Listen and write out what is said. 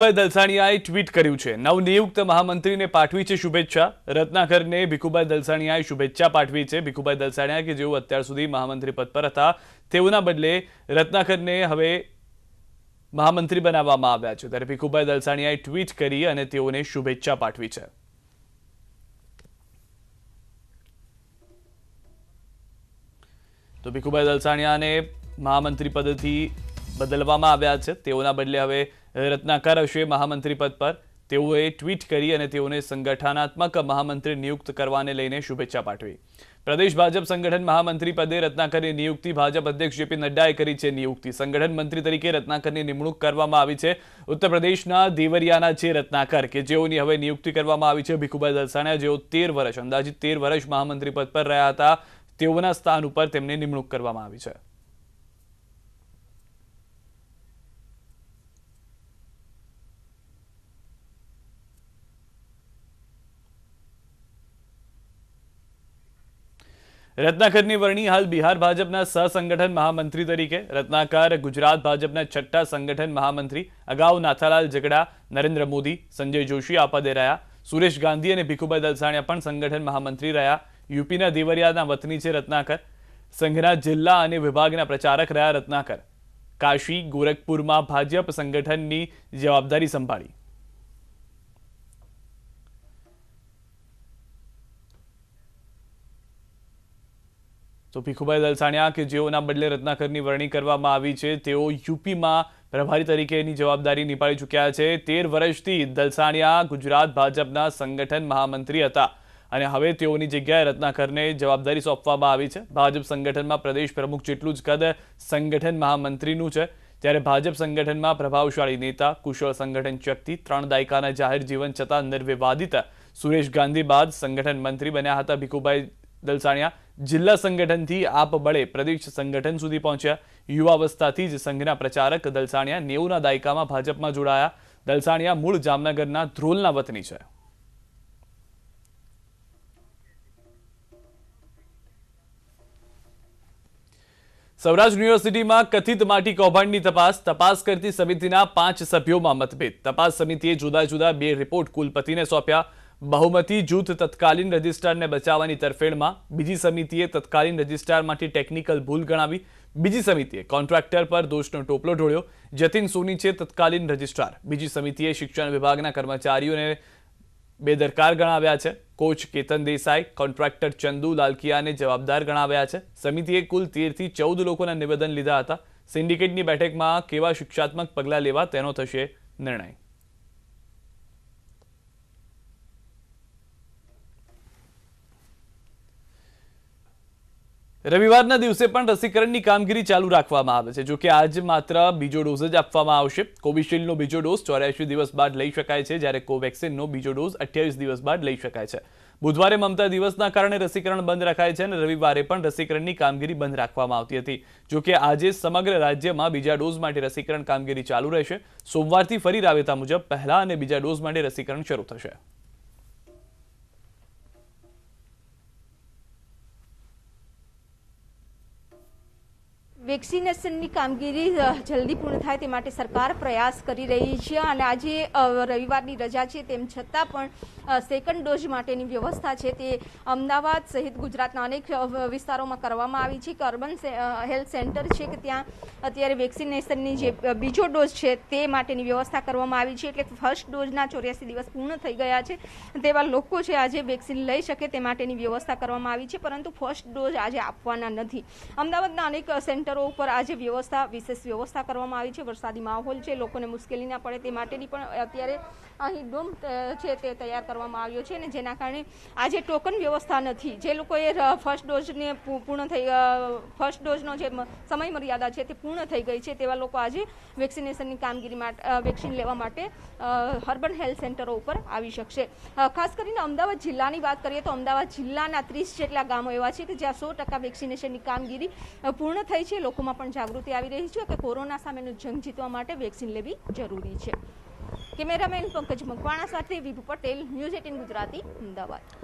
દલસાણીયાએ tweet કર્યું છે નવનિયુક્ત મહામંત્રીને પાઠવી છે શુભેચ્છા રત્નાકરને ભીખુભાઈ દલસાણીયાએ શુભેચ્છા પાઠવી છે ભીખુભાઈ દલસાણીયા કે જેઓ અત્યાર સુધી મહામંત્રી પદ પર હતા તેઓના બદલે રત્નાકરને હવે મહામંત્રી બનાવવામાં આવ્યા છે ત્યારે ભીખુભાઈ દલસાણીયાએ ટ્વીટ કરી અને તેઓને શુભેચ્છા પાઠવી છે તો ભીખુભાઈ દલસાણીયાને મહામંત્રી પદથી બદલવામાં આવ્યા છે તેઓના બદલે હવે રત્નાકર હશે મહામંત્રી પદ પર તેઓએ ટ્વીટ કરી અને તેઓને સંગઠનાત્મક મહામંત્રી નિયુક્ત કરવાને લઈને શુભેચ્છા પાઠવી પ્રદેશ ભાજપ સંગઠન મહામંત્રી પદે રત્નાકરની નિયુક્તિ ભાજપ અધ્યક્ષ જેપી નડ્ડાએ કરી છે નિયુક્તિ સંગઠન મંત્રી તરીકે રત્નાકરની નિમણૂક કરવામાં આવી છે ઉત્તર પ્રદેશના દેવરિયાના છે રત્નાકર કે જેઓની હવે નિયુક્તિ કરવામાં આવી છે ભીખુભાઈ દલસાણિયા જેઓ તેર વર્ષ અંદાજિત તેર વર્ષ મહામંત્રી પદ પર રહ્યા હતા તેઓના સ્થાન ઉપર તેમની નિમણૂક કરવામાં આવી છે રત્નાકરની વરણી હાલ બિહાર ભાજપના સહસંગઠન મહામંત્રી તરીકે રત્નાકર ગુજરાત ભાજપના છઠ્ઠા સંગઠન મહામંત્રી અગાઉ નાથાલાલ જગડા નરેન્દ્ર મોદી સંજય જોશી આપાદે રહ્યા સુરેશ ગાંધી અને ભીખુભાઈ દલસાણિયા પણ સંગઠન મહામંત્રી રહ્યા યુપીના દેવરિયાના વતની છે રત્નાકર સંઘના જિલ્લા અને વિભાગના પ્રચારક રહ્યા રત્નાકર કાશી ગોરખપુરમાં ભાજપ સંગઠનની જવાબદારી સંભાળી તો ભીખુભાઈ દલસાણિયા કે જેઓના બદલે રત્નાકરની વરણી કરવામાં આવી છે તેઓ યુપીમાં પ્રભારી તરીકેની જવાબદારી નિભાવી ચૂક્યા છે તેર વર્ષથી દલસાણિયા ગુજરાત ભાજપના સંગઠન મહામંત્રી હતા અને હવે તેઓની જગ્યાએ રત્નાકરને જવાબદારી સોંપવામાં આવી છે ભાજપ સંગઠનમાં પ્રદેશ પ્રમુખ જેટલું જ કદ સંગઠન મહામંત્રીનું છે ત્યારે ભાજપ સંગઠનમાં પ્રભાવશાળી નેતા કુશળ સંગઠન શક્તિ ત્રણ દાયકાના જાહેર જીવન છતાં નિર્વિવાદિત સુરેશ ગાંધી બાદ સંગઠન મંત્રી બન્યા હતા ભીખુભાઈ દલસાણિયા જિલ્લા સંગઠનથી આપ બળે પ્રદેશ સંગઠન સુધી પહોંચ્યા યુવાવસ્થાથી જ સંઘના પ્રચારક દલસાણિયા નેવુંના દાયકામાં ભાજપમાં જોડાયા દલસાણિયા મૂળ જામનગરના ધ્રોલના વતની છે સૌરાષ્ટ્ર યુનિવર્સિટીમાં કથિત માટી કૌભાંડની તપાસ તપાસ કરતી સમિતિના પાંચ સભ્યોમાં મતભેદ તપાસ સમિતિએ જુદા જુદા બે રિપોર્ટ કુલપતિને સોંપ્યા બહુમતી જૂથ તત્કાલીન રજિસ્ટ્રારને બચાવવાની તરફેણમાં બીજી સમિતિએ તત્કાલીન રજિસ્ટ્રારમાંથી ટેકનિકલ ભૂલ ગણાવી બીજી સમિતિએ કોન્ટ્રાક્ટર પર દોષનો ટોપલો ઢોળ્યો જતીન સોની છે તત્કાલીન રજિસ્ટ્રાર બીજી સમિતિએ શિક્ષણ વિભાગના કર્મચારીઓને બેદરકાર ગણાવ્યા છે કોચ કેતન દેસાઈ કોન્ટ્રાક્ટર ચંદુ લાલકિયાને જવાબદાર ગણાવ્યા છે સમિતિએ કુલ તેરથી ચૌદ લોકોના નિવેદન લીધા હતા સિન્ડિકેટની બેઠકમાં કેવા શિક્ષાત્મક પગલાં લેવા તેનો થશે નિર્ણય રવિવારના દિવસે પણ રસીકરણની કામગીરી ચાલુ રાખવામાં આવે છે જો કે આજ માત્ર બીજો ડોઝ જ આપવામાં આવશે કોવિશિલ્ડનો બીજો ડોઝ ચોર્યાસી દિવસ બાદ લઈ શકાય છે જ્યારે કોવેક્સિનનો બીજો ડોઝ અઠ્યાવીસ દિવસ બાદ લઈ શકાય છે બુધવારે મમતા દિવસના કારણે રસીકરણ બંધ રખાય છે અને રવિવારે પણ રસીકરણની કામગીરી બંધ રાખવામાં આવતી હતી જો કે આજે સમગ્ર રાજ્યમાં બીજા ડોઝ માટે રસીકરણ કામગીરી ચાલુ રહેશે સોમવારથી ફરી રાબેતા મુજબ પહેલા અને બીજા ડોઝ માટે રસીકરણ શરૂ થશે વેક્સિનેશનની કામગીરી જલ્દી પૂર્ણ થાય તે માટે સરકાર પ્રયાસ કરી રહી છે અને આજે રવિવારની રજા છે તેમ છતાં પણ સેકન્ડ ડોઝ માટેની વ્યવસ્થા છે તે અમદાવાદ સહિત ગુજરાતના અનેક વિસ્તારોમાં કરવામાં આવી છે કે અર્બન હેલ્થ સેન્ટર છે કે ત્યાં અત્યારે વેક્સિનેશનની જે બીજો ડોઝ છે તે માટેની વ્યવસ્થા કરવામાં આવી છે એટલે ફર્સ્ટ ડોઝના ચોર્યાસી દિવસ પૂર્ણ થઈ ગયા છે તેવા લોકો છે આજે વેક્સિન લઈ શકે તે માટેની વ્યવસ્થા કરવામાં આવી છે પરંતુ ફર્સ્ટ ડોઝ આજે આપવાના નથી અમદાવાદના અનેક સેન્ટર સેન્ટરો ઉપર આજે વ્યવસ્થા વિશેષ વ્યવસ્થા કરવામાં આવી છે વરસાદી માહોલ છે લોકોને મુશ્કેલી ના પડે તે માટેની પણ અત્યારે અહીં ડોમ છે તે તૈયાર કરવામાં આવ્યો છે અને જેના કારણે આજે ટોકન વ્યવસ્થા નથી જે લોકોએ ફર્સ્ટ ડોઝને પૂર્ણ થઈ ફર્સ્ટ ડોઝનો જે સમય મર્યાદા છે તે પૂર્ણ થઈ ગઈ છે તેવા લોકો આજે વેક્સિનેશનની કામગીરી માટે વેક્સિન લેવા માટે હર્બન હેલ્થ સેન્ટરો ઉપર આવી શકશે ખાસ કરીને અમદાવાદ જિલ્લાની વાત કરીએ તો અમદાવાદ જિલ્લાના ત્રીસ જેટલા ગામો એવા છે કે જ્યાં સો ટકા વેક્સિનેશનની કામગીરી પૂર્ણ થઈ છે છીએ લોકોમાં પણ જાગૃતિ આવી રહી છે કે કોરોના સામેનું જંગ જીતવા માટે વેક્સિન લેવી જરૂરી છે કેમેરામેન પંકજ મકવાણા સાથે વિભુ પટેલ ન્યૂઝ એટીન ગુજરાતી અમદાવાદ